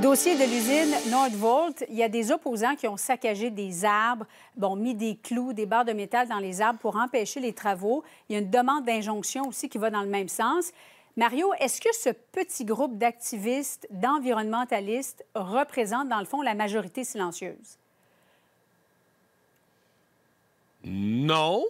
Dossier de l'usine Nordvolt, il y a des opposants qui ont saccagé des arbres, bon, mis des clous, des barres de métal dans les arbres pour empêcher les travaux. Il y a une demande d'injonction aussi qui va dans le même sens. Mario, est-ce que ce petit groupe d'activistes, d'environnementalistes représente dans le fond la majorité silencieuse? Non,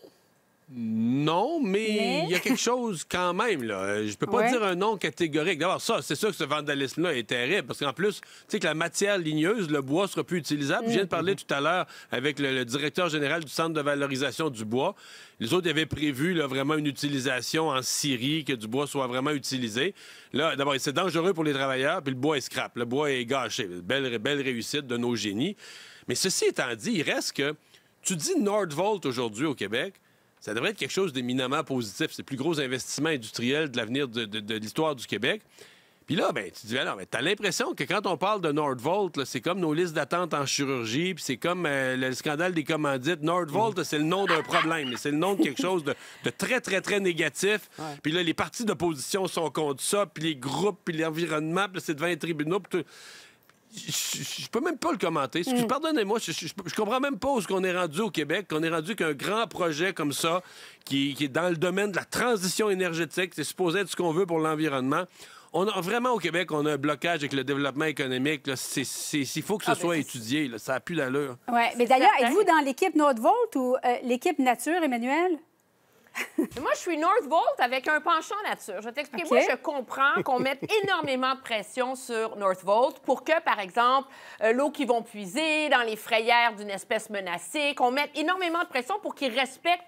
non, mais il y a quelque chose quand même. Là. Euh, je peux pas dire un nom catégorique. D'abord, ça, c'est sûr que ce vandalisme-là est terrible parce qu'en plus, tu sais que la matière ligneuse, le bois sera plus utilisable. Je viens de parler mm-hmm. tout à l'heure avec le, directeur général du Centre de valorisation du bois. Les autres avaient prévu là, vraiment une utilisation en Syrie, que du bois soit vraiment utilisé. Là, d'abord, c'est dangereux pour les travailleurs, puis le bois est scrap, le bois est gâché. Belle, belle réussite de nos génies. Mais ceci étant dit, il reste que tu dis Nordvolt aujourd'hui au Québec – ça devrait être quelque chose d'éminemment positif. C'est le plus gros investissement industriel de l'avenir de, l'histoire du Québec. Puis là, ben, tu dis, alors, ben mais t'as l'impression que quand on parle de Nordvolt, c'est comme nos listes d'attente en chirurgie, puis c'est comme euh, le scandale des commandites. Nordvolt, mm. c'est le nom d'un problème, mais c'est le nom de quelque chose de, très, très, très négatif. Puis là, les partis d'opposition sont contre ça, puis les groupes, puis l'environnement, puis c'est devant les tribunaux je, peux même pas le commenter. Mm. Pardonnez-moi, je, je, comprends même pas où ce qu'on est rendu au Québec, qu'on est rendu qu'un grand projet comme ça, qui, est dans le domaine de la transition énergétique, c'est supposé être ce qu'on veut pour l'environnement. On a, vraiment au Québec, on a un blocage avec le développement économique. Il faut que ce ah, ben, soit étudié. ça a plus d'allure. Oui, mais d'ailleurs, êtes-vous dans l'équipe Nordvolt ou euh, l'équipe Nature, Emmanuel? moi, je suis Northvolt avec un penchant nature. Je t'explique. Moi, je comprends qu'on mette énormément de pression sur Northvolt pour que, par exemple, euh, l'eau qu'ils vont puiser dans les frayères d'une espèce menacée, qu'on mette énormément de pression pour qu'ils respectent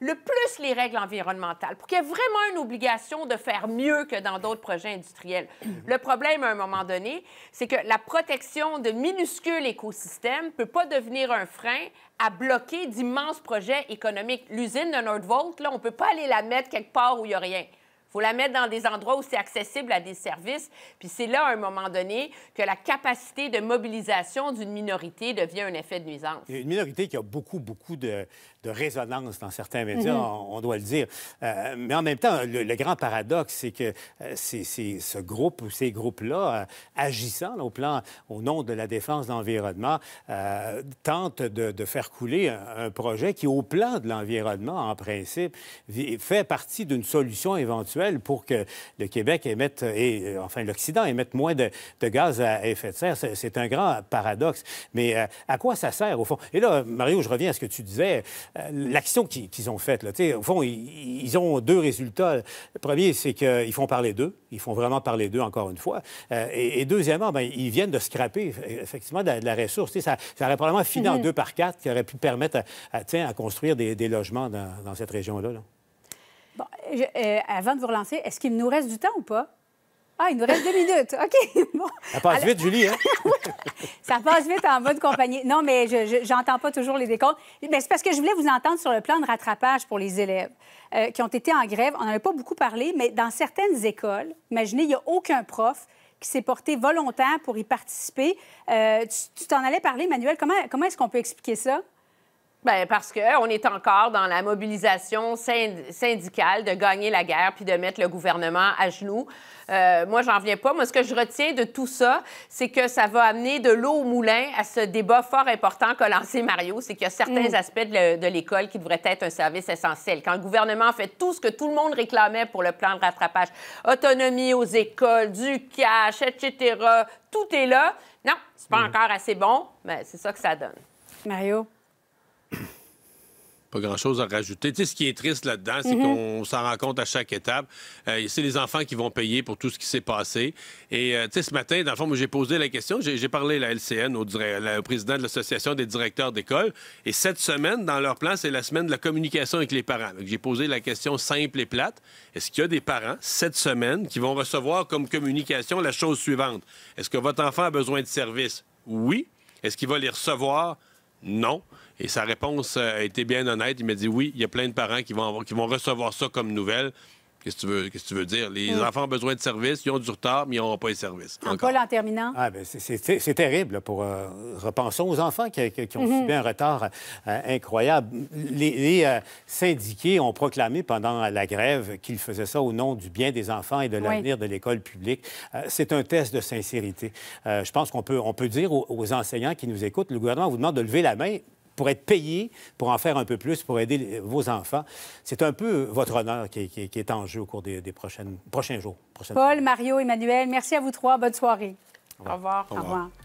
le plus les règles environnementales pour qu'il y ait vraiment une obligation de faire mieux que dans d'autres projets industriels. Le problème, à un moment donné, c'est que la protection de minuscules écosystèmes ne peut pas devenir un frein à bloquer d'immenses projets économiques. L'usine de Nordvolt, là, on ne peut pas aller la mettre quelque part où il n'y a rien faut la mettre dans des endroits où c'est accessible à des services. Puis c'est là, à un moment donné, que la capacité de mobilisation d'une minorité devient un effet de nuisance. Une minorité qui a beaucoup, beaucoup de, de résonance dans certains médias, mhm. on, doit le dire. Euh, mais en même temps, le, grand paradoxe, c'est que euh, c'est ce groupe ou ces groupes-là, euh, agissant au plan, au nom de la défense de l'environnement, tentent de, faire couler un, projet qui, au plan de l'environnement, en principe, fait partie d'une solution éventuelle pour que le Québec émette, et euh, enfin l'Occident émette moins de, gaz à effet de serre. C'est un grand paradoxe. Mais euh, à quoi ça sert, au fond? Et là, Mario, je reviens à ce que tu disais, euh, l'action qu'ils ont faite. Là, au fond, ils, ont deux résultats. Le premier, c'est qu'ils font parler d'eux. Ils font vraiment parler d'eux, encore une fois. et, deuxièmement, ben, ils viennent de scraper, effectivement, de la, ressource. ressource. Ça, ça, aurait probablement fini en mhm. deux par quatre, qui aurait pu permettre à, à construire des, logements dans, cette région-là. là. Euh, avant de vous relancer, est-ce qu'il nous reste du temps ou pas? Ah, il nous reste deux minutes. OK. Ça passe vite, Julie, hein? ça passe vite en bonne compagnie. Non, mais je n'entends pas toujours les décomptes. Mais c'est parce que je voulais vous entendre sur le plan de rattrapage pour les élèves euh, qui ont été en grève. On n'en a pas beaucoup parlé, mais dans certaines écoles, imaginez, il n'y a aucun prof qui s'est porté volontaire pour y participer. Euh, tu t'en allais parler, Manuel. Comment, comment est-ce qu'on peut expliquer ça? Bien, parce qu'on est encore dans la mobilisation syndicale de gagner la guerre puis de mettre le gouvernement à genoux. Euh, moi, j'en viens pas. Moi, ce que je retiens de tout ça, c'est que ça va amener de l'eau au moulin à ce débat fort important qu'a lancé Mario, c'est qu'il y a certains mm. aspects de l'école qui devraient être un service essentiel. Quand le gouvernement fait tout ce que tout le monde réclamait pour le plan de rattrapage, autonomie aux écoles, du cash, etc., tout est là. Non, c'est pas mm. encore assez bon, mais c'est ça que ça donne. Mario, pas grand-chose à rajouter. Tu sais, ce qui est triste là-dedans, c'est mhm. qu'on s'en rend compte à chaque étape. Euh, c'est les enfants qui vont payer pour tout ce qui s'est passé. Et euh, tu sais, ce matin, dans le fond, j'ai posé la question, j'ai parlé à la LCN, au, président de l'Association des directeurs d'école. Et cette semaine, dans leur plan, c'est la semaine de la communication avec les parents. J'ai posé la question simple et plate. Est-ce qu'il y a des parents, cette semaine, qui vont recevoir comme communication la chose suivante? Est-ce que votre enfant a besoin de services? Oui. Est-ce qu'il va les recevoir? non. Et sa réponse euh, a été bien honnête. Il m'a dit oui, il y a plein de parents qui vont, qui vont recevoir ça comme nouvelle. Qu'est-ce que tu veux, dire? Les mm. enfants ont besoin de services, ils ont du retard, mais ils n'auront pas les services. Encore, en terminant. Ah, ben, c'est terrible. pour, euh, repensons aux enfants qui, ont mm-hmm. subi un retard euh, incroyable. Les, euh, syndiqués ont proclamé pendant la grève qu'ils faisaient ça au nom du bien des enfants et de l'avenir de l'école publique. c'est un test de sincérité. je pense qu'on peut, on peut dire aux enseignants qui nous écoutent, le gouvernement vous demande de lever la main pour être payé pour en faire un peu plus, pour aider vos enfants. C'est un peu votre honneur qui, est en jeu au cours des, prochaines, prochains jours. Paul, Mario, Emmanuel, merci à vous trois. Bonne soirée. Au revoir. Au revoir.